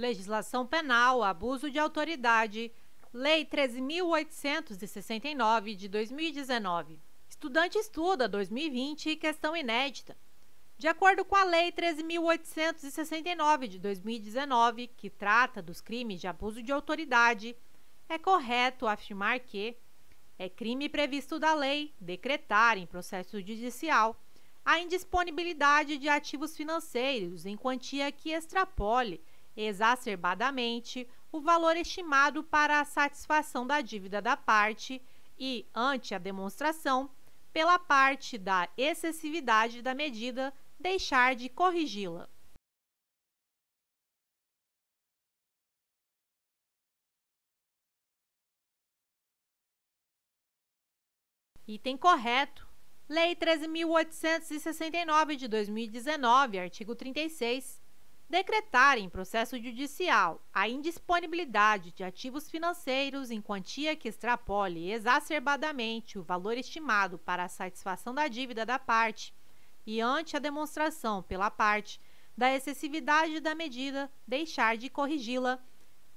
legislação penal, abuso de autoridade, Lei 13.869 de 2019. Estudante estuda 2020 questão inédita. De acordo com a Lei 13.869 de 2019, que trata dos crimes de abuso de autoridade, é correto afirmar que é crime previsto da lei decretar em processo judicial a indisponibilidade de ativos financeiros em quantia que extrapole exacerbadamente o valor estimado para a satisfação da dívida da parte e, ante a demonstração, pela parte da excessividade da medida, deixar de corrigi-la. Item correto. Lei 13.869 de 2019, artigo 36, decretar em processo judicial a indisponibilidade de ativos financeiros em quantia que extrapole exacerbadamente o valor estimado para a satisfação da dívida da parte e ante a demonstração pela parte da excessividade da medida, deixar de corrigi-la,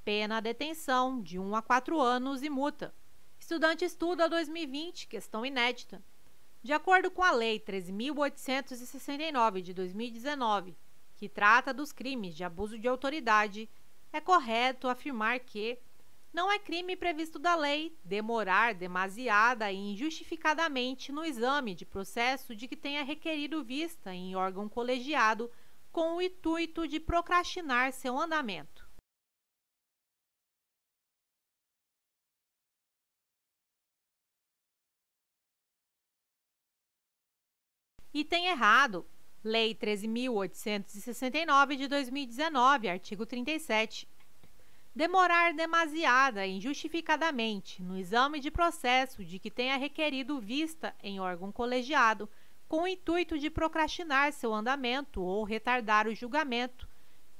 pena detenção de 1 um a 4 anos e multa. Estudante estuda 2020, questão inédita. De acordo com a Lei 13.869 de 2019, que trata dos crimes de abuso de autoridade, é correto afirmar que não é crime previsto da lei demorar demasiada e injustificadamente no exame de processo de que tenha requerido vista em órgão colegiado com o intuito de procrastinar seu andamento. E tem errado. Lei 13.869 de 2019, artigo 37. Demorar demasiada e injustificadamente no exame de processo de que tenha requerido vista em órgão colegiado, com o intuito de procrastinar seu andamento ou retardar o julgamento,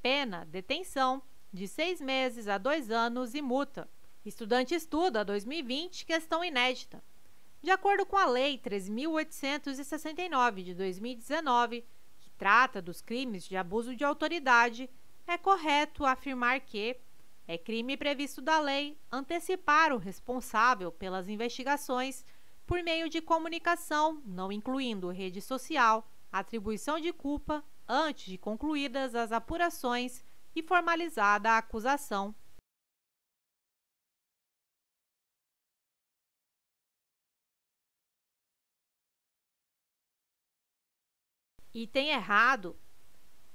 pena, detenção, de seis meses a dois anos e multa. Estudante estuda 2020, questão inédita de acordo com a Lei 3.869 de 2019, que trata dos crimes de abuso de autoridade, é correto afirmar que é crime previsto da lei antecipar o responsável pelas investigações por meio de comunicação, não incluindo rede social, atribuição de culpa antes de concluídas as apurações e formalizada a acusação Item errado.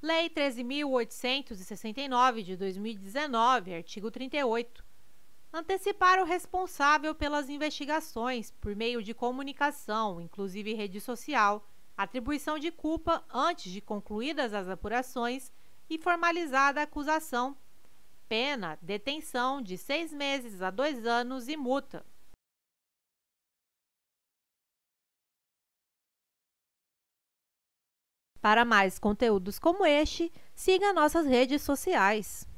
Lei 13.869 de 2019, artigo 38. Antecipar o responsável pelas investigações por meio de comunicação, inclusive rede social, atribuição de culpa antes de concluídas as apurações e formalizada a acusação. Pena: detenção de seis meses a dois anos e multa. Para mais conteúdos como este, siga nossas redes sociais.